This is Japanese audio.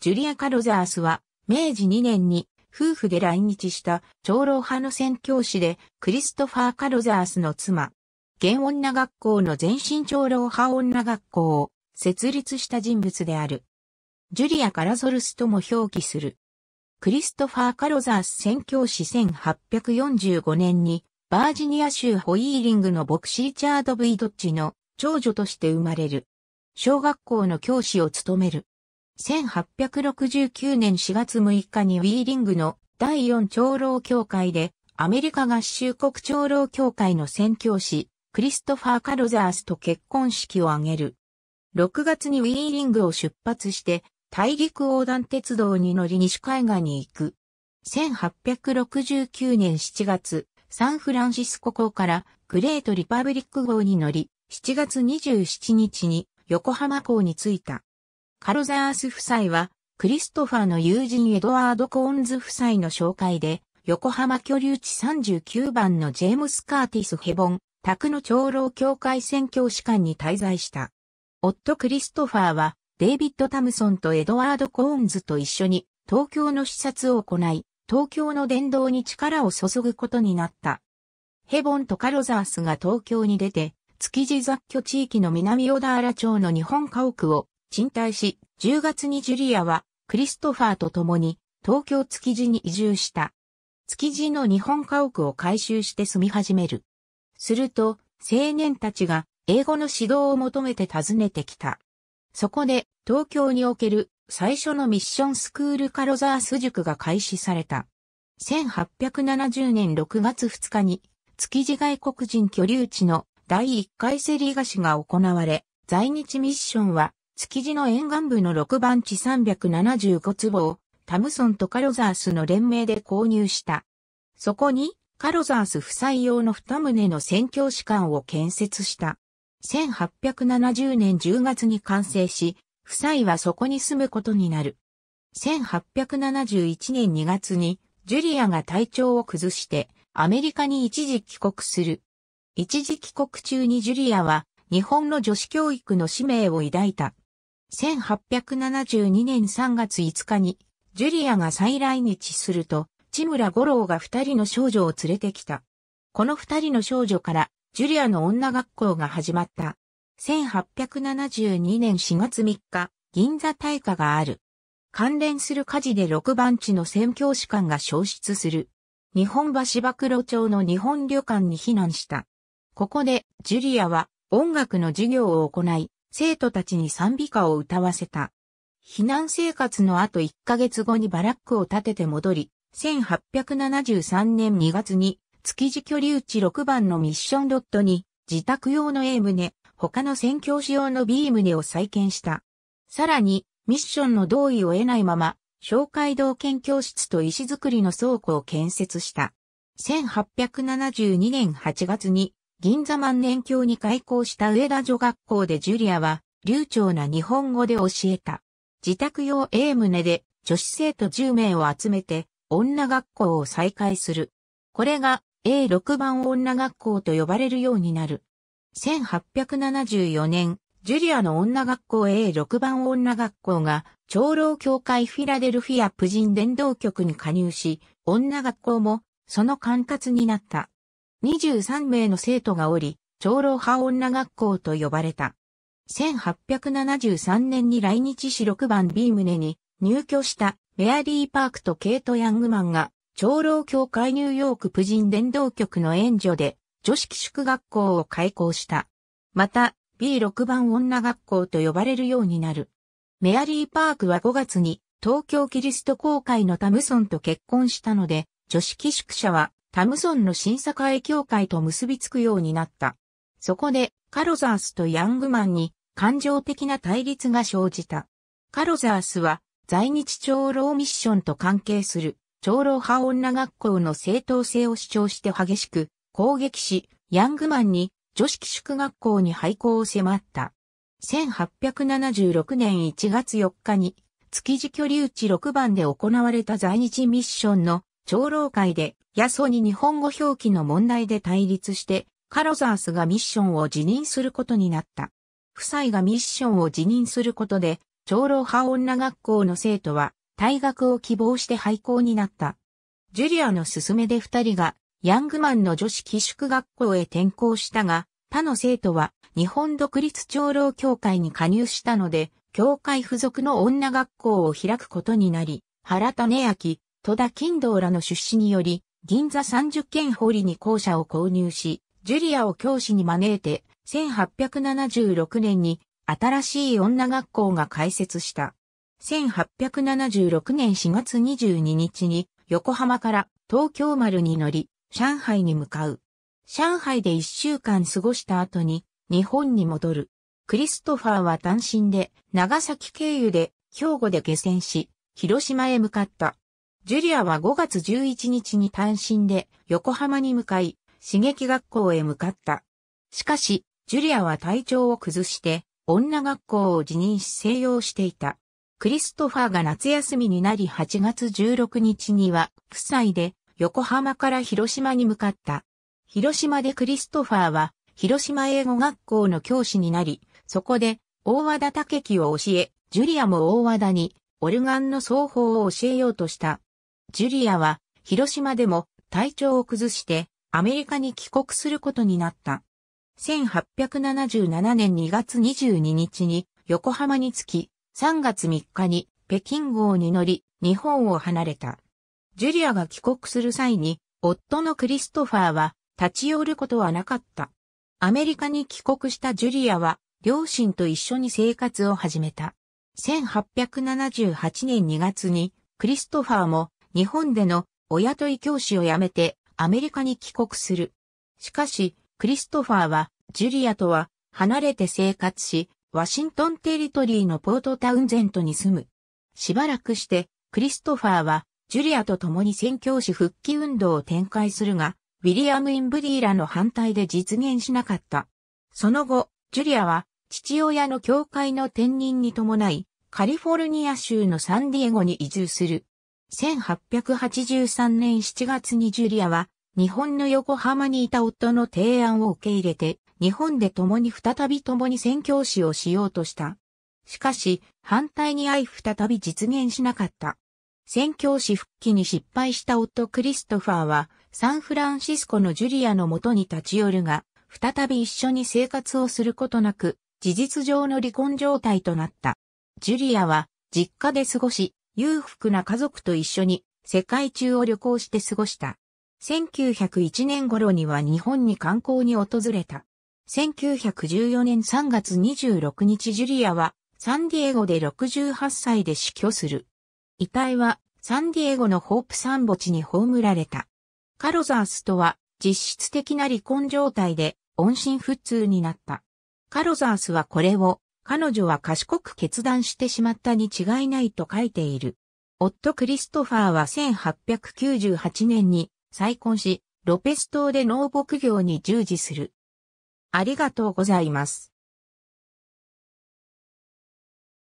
ジュリア・カロザースは、明治2年に夫婦で来日した長老派の宣教師で、クリストファー・カロザースの妻。現女学校の前身長老派女学校を設立した人物である。ジュリア・カラゾルスとも表記する。クリストファー・カロザース宣教師1845年に、バージニア州ホイーリングの牧師リチャード・ブイ・ドッジの長女として生まれる。小学校の教師を務める。1869年4月6日にウィーリングの第4長老協会でアメリカ合衆国長老協会の宣教師クリストファー・カロザースと結婚式を挙げる。6月にウィーリングを出発して大陸横断鉄道に乗り西海岸に行く。1869年7月、サンフランシスコ港からグレートリパブリック号に乗り、7月27日に横浜港に着いた。カロザース夫妻は、クリストファーの友人エドワード・コーンズ夫妻の紹介で、横浜居留地39番のジェームス・カーティス・ヘボン、宅の長老教会宣教師官に滞在した。夫クリストファーは、デイビッド・タムソンとエドワード・コーンズと一緒に、東京の視察を行い、東京の伝道に力を注ぐことになった。ヘボンとカロザースが東京に出て、築地雑居地域の南小田原町の日本家屋を賃貸し、10月にジュリアはクリストファーと共に東京築地に移住した。築地の日本家屋を改修して住み始める。すると、青年たちが英語の指導を求めて訪ねてきた。そこで、東京における最初のミッションスクールカロザース塾が開始された。1870年6月2日に、築地外国人居留地の第1回セリーガ市が行われ、在日ミッションは築地の沿岸部の6番地375坪をタムソンとカロザースの連名で購入した。そこにカロザース夫妻用の2棟の宣教師官を建設した。1870年10月に完成し、夫妻はそこに住むことになる。1871年2月にジュリアが体調を崩してアメリカに一時帰国する。一時帰国中にジュリアは日本の女子教育の使命を抱いた。1872年3月5日に、ジュリアが再来日すると、千村五郎が二人の少女を連れてきた。この二人の少女から、ジュリアの女学校が始まった。1872年4月3日、銀座大火がある。関連する火事で6番地の宣教師官が消失する。日本橋暴露町の日本旅館に避難した。ここで、ジュリアは音楽の授業を行い、生徒たちに賛美歌を歌わせた。避難生活の後1ヶ月後にバラックを建てて戻り、1873年2月に築地居留地6番のミッションロットに自宅用の A 棟、他の宣教師用の B 棟を再建した。さらに、ミッションの同意を得ないまま、紹介道研教室と石造りの倉庫を建設した。1872年8月に銀座万年橋に開校した上田女学校でジュリアは、流暢な日本語で教えた。自宅用 A 棟で女子生徒10名を集めて、女学校を再開する。これが A6 番女学校と呼ばれるようになる。1874年、ジュリアの女学校 A6 番女学校が、長老協会フィラデルフィア婦人伝道局に加入し、女学校もその管轄になった。23名の生徒がおり、長老派女学校と呼ばれた。1873年に来日し6番ビームネに入居したメアリー・パークとケイト・ヤングマンが長老協会ニューヨーク婦人伝道局の援助で女子寄宿学校を開校した。また B6 番女学校と呼ばれるようになる。メアリー・パークは5月に東京キリスト公会のタムソンと結婚したので女子寄宿舎はタムソンの審査会協会と結びつくようになった。そこで、カロザースとヤングマンに感情的な対立が生じた。カロザースは、在日長老ミッションと関係する長老派女学校の正当性を主張して激しく攻撃し、ヤングマンに女子寄宿学校に廃校を迫った。1876年1月4日に、築地居留地6番で行われた在日ミッションの長老会で、ヤソに日本語表記の問題で対立して、カロザースがミッションを辞任することになった。夫妻がミッションを辞任することで、長老派女学校の生徒は退学を希望して廃校になった。ジュリアの勧めで二人がヤングマンの女子寄宿学校へ転校したが、他の生徒は日本独立長老協会に加入したので、協会付属の女学校を開くことになり、原種明、戸田金道らの出資により、銀座30軒堀に校舎を購入し、ジュリアを教師に招いて、1876年に新しい女学校が開設した。1876年4月22日に横浜から東京丸に乗り、上海に向かう。上海で一週間過ごした後に日本に戻る。クリストファーは単身で長崎経由で兵庫で下船し、広島へ向かった。ジュリアは5月11日に単身で横浜に向かい、刺激学校へ向かった。しかし、ジュリアは体調を崩して、女学校を辞任し静養していた。クリストファーが夏休みになり8月16日には、夫妻で横浜から広島に向かった。広島でクリストファーは、広島英語学校の教師になり、そこで、大和田武樹を教え、ジュリアも大和田に、オルガンの奏法を教えようとした。ジュリアは広島でも体調を崩してアメリカに帰国することになった。1877年2月22日に横浜に着き、3月3日に北京号に乗り、日本を離れた。ジュリアが帰国する際に、夫のクリストファーは立ち寄ることはなかった。アメリカに帰国したジュリアは、両親と一緒に生活を始めた。1878年2月に、クリストファーも日本での親とい教師を辞めてアメリカに帰国する。しかし、クリストファーはジュリアとは離れて生活し、ワシントンテリトリーのポートタウンゼントに住む。しばらくして、クリストファーはジュリアと共に宣教師復帰運動を展開するが、ウィリアム・インブリーらの反対で実現しなかった。その後、ジュリアは父親の教会の転任に伴い、カリフォルニア州のサンディエゴに移住する。1883年7月にジュリアは、日本の横浜にいた夫の提案を受け入れて、日本で共に再び共に宣教師をしようとした。しかし、反対に愛再び実現しなかった。宣教師復帰に失敗した夫クリストファーは、サンフランシスコのジュリアのもとに立ち寄るが、再び一緒に生活をすることなく、事実上の離婚状態となった。ジュリアは、実家で過ごし、裕福な家族と一緒に世界中を旅行して過ごした。1901年頃には日本に観光に訪れた。1914年3月26日ジュリアはサンディエゴで68歳で死去する。遺体はサンディエゴのホープ山墓地に葬られた。カロザースとは実質的な離婚状態で音信不通になった。カロザースはこれを彼女は賢く決断してしまったに違いないと書いている。夫クリストファーは1898年に再婚し、ロペス島で農牧業に従事する。ありがとうございます。